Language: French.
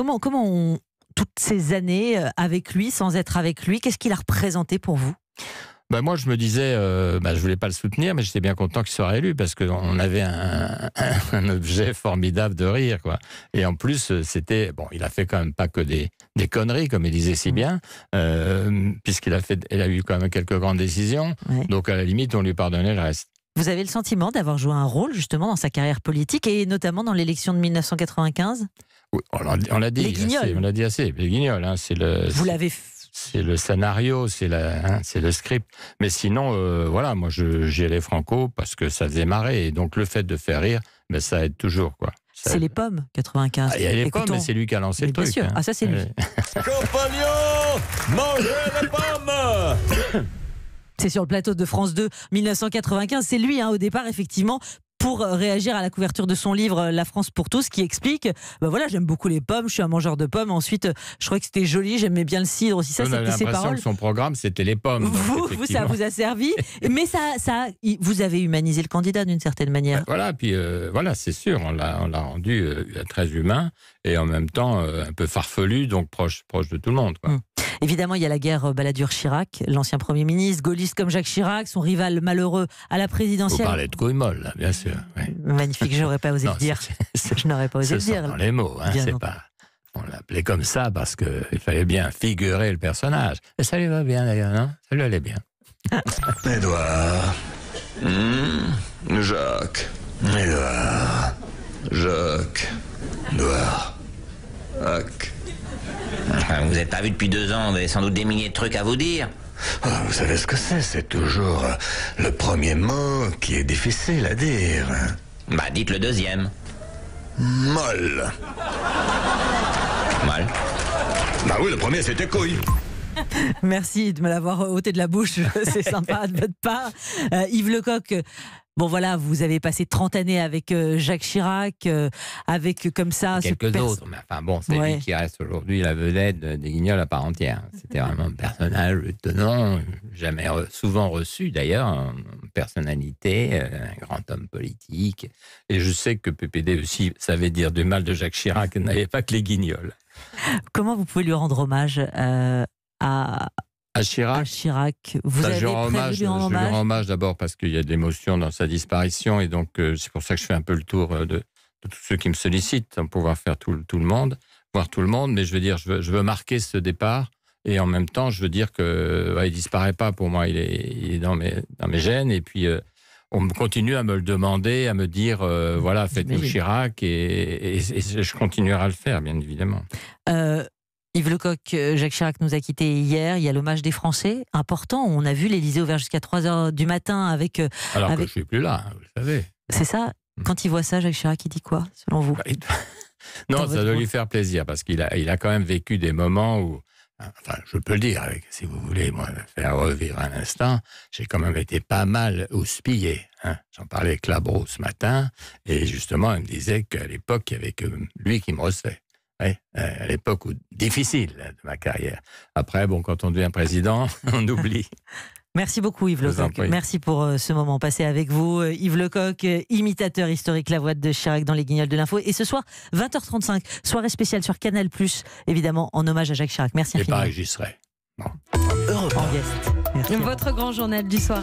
Comment, toutes ces années euh, avec lui, sans être avec lui, qu'est-ce qu'il a représenté pour vous bah, moi, je me disais, je euh, bah, je voulais pas le soutenir, mais j'étais bien content qu'il soit élu parce qu'on avait un, objet formidable de rire, quoi. Et en plus, euh, c'était bon, il a fait quand même pas que des, conneries, comme il disait si mm. bien, puisqu'il a fait, il a eu quand même quelques grandes décisions. Donc à la limite, on lui pardonnait le reste. Vous avez le sentiment d'avoir joué un rôle justement dans sa carrière politique et notamment dans l'élection de 1995 on l'a dit, on l'a dit assez. Les guignols, hein, c'est le. Vous l'avez c'est le scénario, hein, c'est le script. Mais sinon, euh, voilà, moi j'y allais franco parce que ça faisait marrer. Et donc le fait de faire rire, ben, ça aide toujours. quoi. C'est les pommes, 95. Ah, il y a les pommes, mais c'est lui qui a lancé le bien truc. Sûr. Hein. Ah, ça c'est lui. Compagnon, mangez les pommes C'est sur le plateau de France 2, 1995. C'est lui, au départ, effectivement, pour euh, réagir à la couverture de son livre euh, La France pour tous, qui explique ben voilà, j'aime beaucoup les pommes, je suis un mangeur de pommes. Ensuite, euh, je crois que c'était joli, j'aimais bien le cidre aussi. Ça, c'était ses paroles. Que son programme, c'était les pommes. Vous, ça vous a servi, mais ça, ça, vous avez humanisé le candidat d'une certaine manière. voilà, puis voilà, c'est sûr, on l'a rendu très humain et en même temps un peu farfelu, donc proche, proche de tout le monde. Hmm. Évidemment, il y a la guerre euh, Balladur-Chirac, l'ancien Premier ministre, gaulliste comme Jacques Chirac, son rival malheureux à la présidentielle. Vous parlez de couilles molles, bien sûr. Magnifique, j'aurais pas osé le dire. je n'aurais pas osé le dire. C'est dans les mots, hein, c'est pas. On l'appelait comme ça parce qu'il fallait bien figurer le personnage. ça lui va bien d'ailleurs, non Ça lui allait bien. Hmm, Édouard. Jacques. Édouard. Jacques. Édouard. Vous n'êtes pas vu depuis deux ans, vous avez sans doute des milliers de trucs à vous dire. Ah, vous savez ce que c'est, c'est toujours euh, le premier mot qui est difficile à dire. Hein. Bah, dites le deuxième. Molle. mal Bah oui, le premier c'était couille. Merci de me l'avoir ôté de la bouche, c'est sympa de votre part. Euh, Yves Lecoq, Bon voilà, vous avez passé 30 années avec euh, Jacques Chirac, euh, avec euh, comme ça... Quelques autres, mais enfin bon, c'est lui qui reste aujourd'hui la vedette des guignols à part entière. C'était vraiment un personnage étonnant, jamais souvent reçu d'ailleurs, une personnalité, un grand homme politique. Et je sais que PPD aussi savait dire du mal de Jacques Chirac, n'avait pas que les guignols. Comment vous pouvez lui rendre hommage à Chirac. Chirac. Vous avez je lui hommage, hommage. d'abord parce qu'il y a de l'émotion dans sa disparition et donc euh, c'est pour ça que je fais un peu le tour euh, de, tous ceux qui me sollicitent pour pouvoir faire tout, le monde, voir tout le monde. Mais je veux dire, je veux, marquer ce départ et en même temps, je veux dire que ne disparaît pas pour moi. Il est, dans mes dans gènes et puis. Euh, on continue à me le demander, à me dire, voilà, faites-nous Chirac, et, je continuerai à le faire, bien évidemment. Yves Lecoq, euh, Jacques Chirac nous a quittés hier. Il y a l'hommage des Français, important. On a vu l'Élysée ouvert jusqu'à 3 h du matin avec. Euh, Alors que je suis plus là, hein, vous le savez. C'est ça. Hmm. Quand il voit ça, Jacques Chirac, il dit quoi, selon vous bah, Non, ça doit lui faire plaisir parce qu'il a, il a quand même vécu des moments où. Enfin, je peux le dire, si vous voulez, moi, faire revivre un instant, j'ai quand même été pas mal houspillé. Hein. J'en parlais avec Labro ce matin, et justement, il me disait qu'à l'époque, il n'y avait que lui qui me recevait. Oui, euh, à l'époque difficile de hein, ma carrière. Après, bon, quand on devient président, on oublie. Merci beaucoup Yves Lecoq. Merci pour euh, ce moment passé avec vous. Euh, Yves Lecoq, imitateur historique, la voix de Chirac dans les guignols de l'info. Et ce soir, 20h35, soirée spéciale sur Canal+, évidemment en hommage à Jacques Chirac. Merci infiniment. Et pas j'y serai. Votre grand journal du soir.